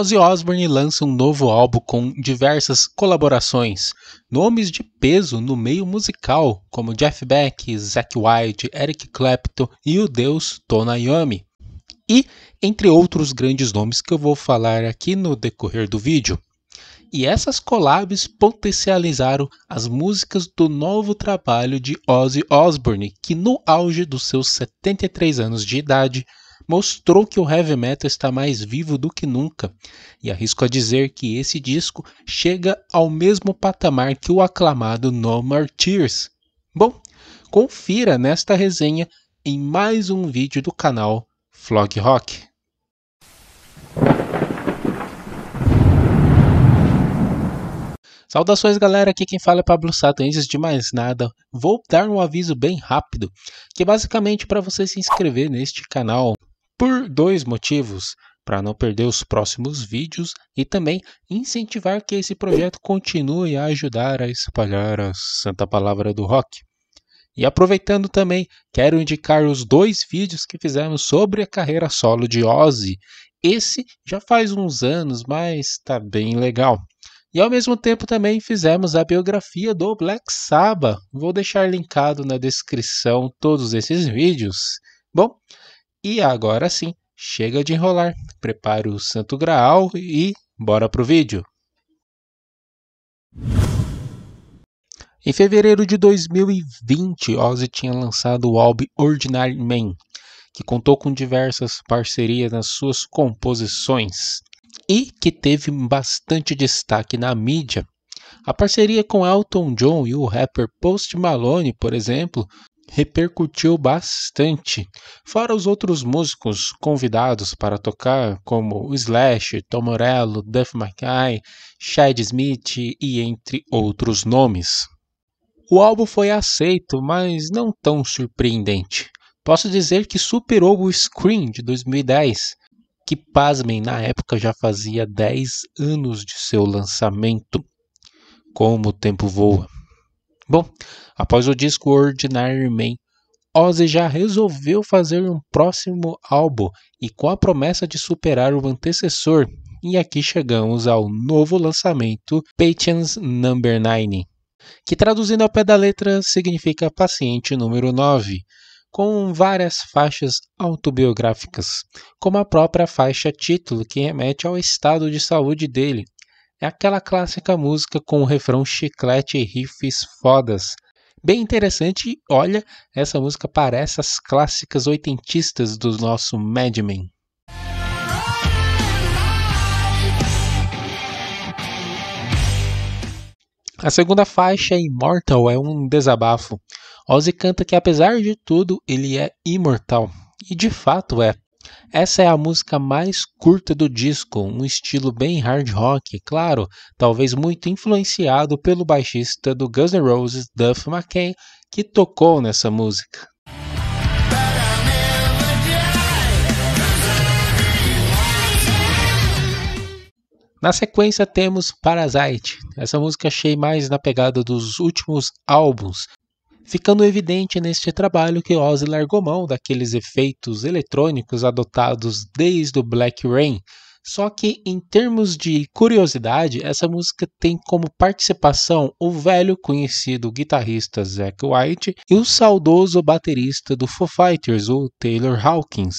Ozzy Osbourne lança um novo álbum com diversas colaborações, nomes de peso no meio musical, como Jeff Beck, Zack White, Eric Clapton e o deus Tonayomi. E entre outros grandes nomes que eu vou falar aqui no decorrer do vídeo. E essas collabs potencializaram as músicas do novo trabalho de Ozzy Osbourne, que no auge dos seus 73 anos de idade mostrou que o heavy metal está mais vivo do que nunca, e arrisco a dizer que esse disco chega ao mesmo patamar que o aclamado No More Tears. Bom, confira nesta resenha em mais um vídeo do canal Flog Rock. Saudações galera, aqui quem fala é Pablo Sato. Antes de mais nada, vou dar um aviso bem rápido, que é basicamente para você se inscrever neste canal por dois motivos, para não perder os próximos vídeos e também incentivar que esse projeto continue a ajudar a espalhar a santa palavra do rock. E aproveitando também, quero indicar os dois vídeos que fizemos sobre a carreira solo de Ozzy. Esse já faz uns anos, mas está bem legal. E ao mesmo tempo também fizemos a biografia do Black Sabbath. Vou deixar linkado na descrição todos esses vídeos. Bom, e agora sim, chega de enrolar, prepare o Santo Graal e bora pro vídeo! Em fevereiro de 2020, Ozzy tinha lançado o álbum Ordinary Man, que contou com diversas parcerias nas suas composições e que teve bastante destaque na mídia. A parceria com Elton John e o rapper Post Malone, por exemplo, repercutiu bastante, fora os outros músicos convidados para tocar, como Slash, Tom Morello, Duff McKay, Chad Smith e entre outros nomes. O álbum foi aceito, mas não tão surpreendente. Posso dizer que superou o Scream de 2010, que, pasmem, na época já fazia 10 anos de seu lançamento. Como o tempo voa! Bom, após o disco Ordinary Man, Ozzy já resolveu fazer um próximo álbum e com a promessa de superar o antecessor. E aqui chegamos ao novo lançamento Patience Number 9, que traduzindo ao pé da letra significa paciente número 9, com várias faixas autobiográficas, como a própria faixa título que remete ao estado de saúde dele, é aquela clássica música com o refrão chiclete e riffs fodas. Bem interessante, olha, essa música parece as clássicas oitentistas do nosso Mad Men. A segunda faixa, Immortal, é um desabafo. Ozzy canta que, apesar de tudo, ele é imortal. E de fato é. Essa é a música mais curta do disco, um estilo bem hard rock, claro, talvez muito influenciado pelo baixista do Guns N' Roses, Duff McKay, que tocou nessa música. Na sequência temos Parasite. Essa música achei mais na pegada dos últimos álbuns ficando evidente neste trabalho que Ozzy largou mão daqueles efeitos eletrônicos adotados desde o Black Rain. Só que, em termos de curiosidade, essa música tem como participação o velho conhecido guitarrista Zack White e o saudoso baterista do Foo Fighters, o Taylor Hawkins.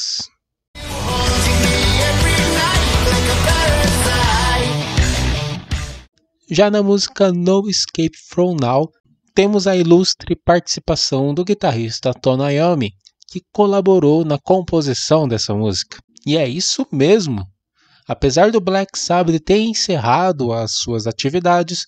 Já na música No Escape From Now, temos a ilustre participação do guitarrista Tonayomi, que colaborou na composição dessa música. E é isso mesmo! Apesar do Black Sabbath ter encerrado as suas atividades,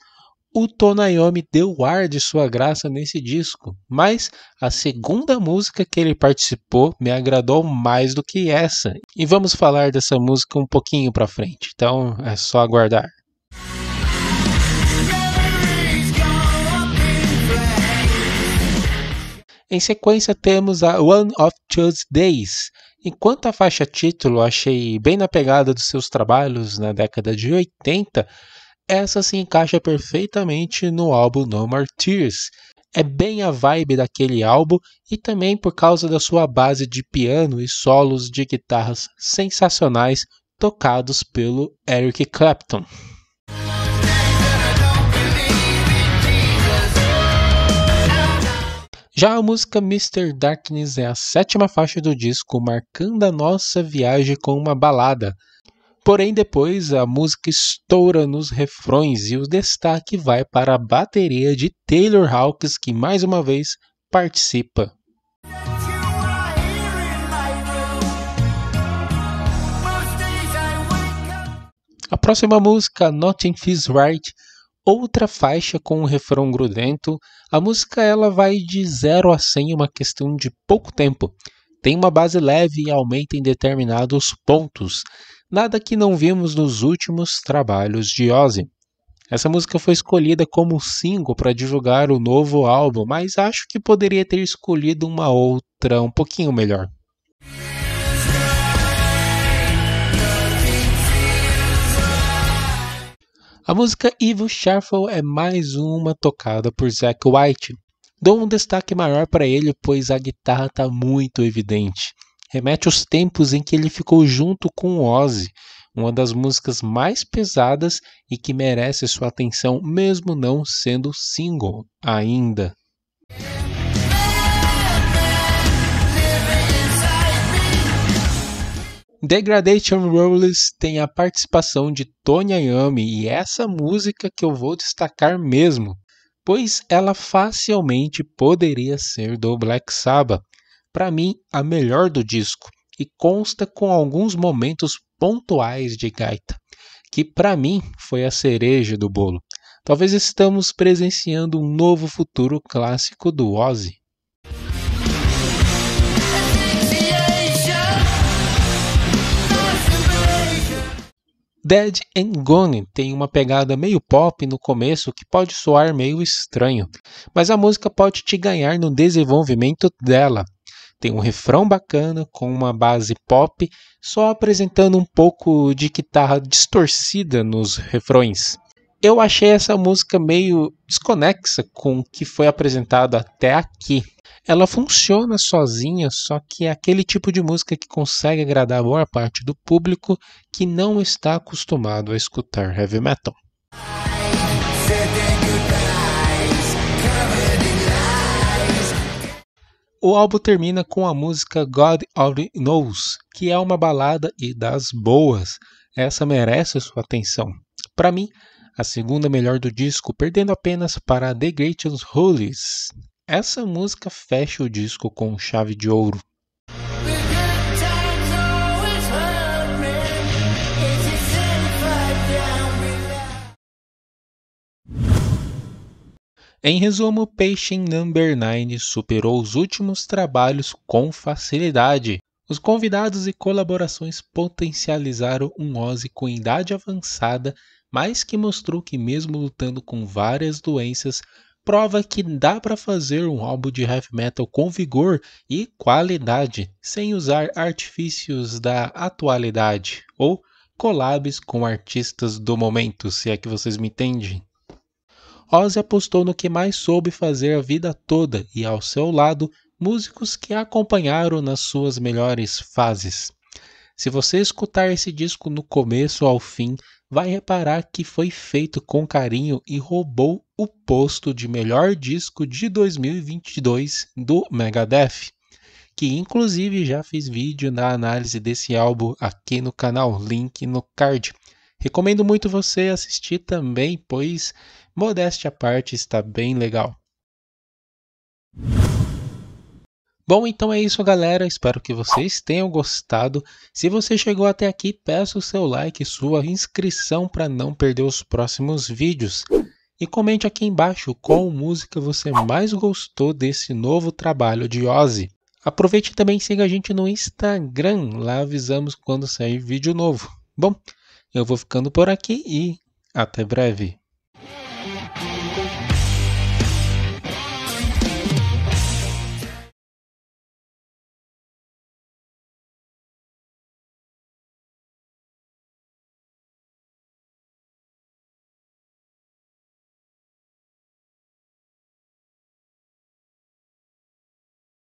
o Tonayomi deu ar de sua graça nesse disco, mas a segunda música que ele participou me agradou mais do que essa. E vamos falar dessa música um pouquinho para frente, então é só aguardar. Em sequência, temos a One of Tuesdays. Enquanto a faixa título achei bem na pegada dos seus trabalhos na década de 80, essa se encaixa perfeitamente no álbum No More Tears. É bem a vibe daquele álbum e também por causa da sua base de piano e solos de guitarras sensacionais tocados pelo Eric Clapton. Já a música Mr. Darkness é a sétima faixa do disco, marcando a nossa viagem com uma balada. Porém, depois a música estoura nos refrões e o destaque vai para a bateria de Taylor Hawkins, que mais uma vez participa. A próxima música, Nothing Feels Right, outra faixa com um refrão grudento. A música ela vai de 0 a 100 em uma questão de pouco tempo. Tem uma base leve e aumenta em determinados pontos, nada que não vimos nos últimos trabalhos de Ozzy. Essa música foi escolhida como single para divulgar o novo álbum, mas acho que poderia ter escolhido uma outra um pouquinho melhor. A música Evil Shuffle é mais uma tocada por Zack White. Dou um destaque maior para ele, pois a guitarra está muito evidente. Remete aos tempos em que ele ficou junto com Ozzy, uma das músicas mais pesadas e que merece sua atenção mesmo não sendo single ainda. Degradation Rules tem a participação de Tony Ayami e essa música que eu vou destacar mesmo, pois ela facilmente poderia ser do Black Sabbath, para mim a melhor do disco, e consta com alguns momentos pontuais de gaita, que para mim foi a cereja do bolo. Talvez estamos presenciando um novo futuro clássico do Ozzy. Dead and Gone tem uma pegada meio pop no começo que pode soar meio estranho, mas a música pode te ganhar no desenvolvimento dela. Tem um refrão bacana com uma base pop, só apresentando um pouco de guitarra distorcida nos refrões eu achei essa música meio desconexa com o que foi apresentado até aqui. Ela funciona sozinha, só que é aquele tipo de música que consegue agradar a maior parte do público que não está acostumado a escutar heavy metal. O álbum termina com a música God Only Knows, que é uma balada e das boas. Essa merece sua atenção. Para mim, a segunda melhor do disco, perdendo apenas para The Greatest Hoolies. Essa música fecha o disco com chave de ouro. Em resumo, Patient Number 9 superou os últimos trabalhos com facilidade. Os convidados e colaborações potencializaram um Ozzy com idade avançada mas que mostrou que, mesmo lutando com várias doenças, prova que dá para fazer um álbum de heavy metal com vigor e qualidade, sem usar artifícios da atualidade ou collabs com artistas do momento, se é que vocês me entendem. Ozzy apostou no que mais soube fazer a vida toda e ao seu lado músicos que a acompanharam nas suas melhores fases. Se você escutar esse disco no começo ao fim, vai reparar que foi feito com carinho e roubou o posto de melhor disco de 2022 do Megadeth, que inclusive já fiz vídeo na análise desse álbum aqui no canal, link no card. Recomendo muito você assistir também, pois modéstia à parte está bem legal. Bom, então é isso, galera. Espero que vocês tenham gostado. Se você chegou até aqui, peço o seu like e sua inscrição para não perder os próximos vídeos. E comente aqui embaixo qual música você mais gostou desse novo trabalho de Ozzy. Aproveite e também siga a gente no Instagram, lá avisamos quando sair vídeo novo. Bom, eu vou ficando por aqui e até breve.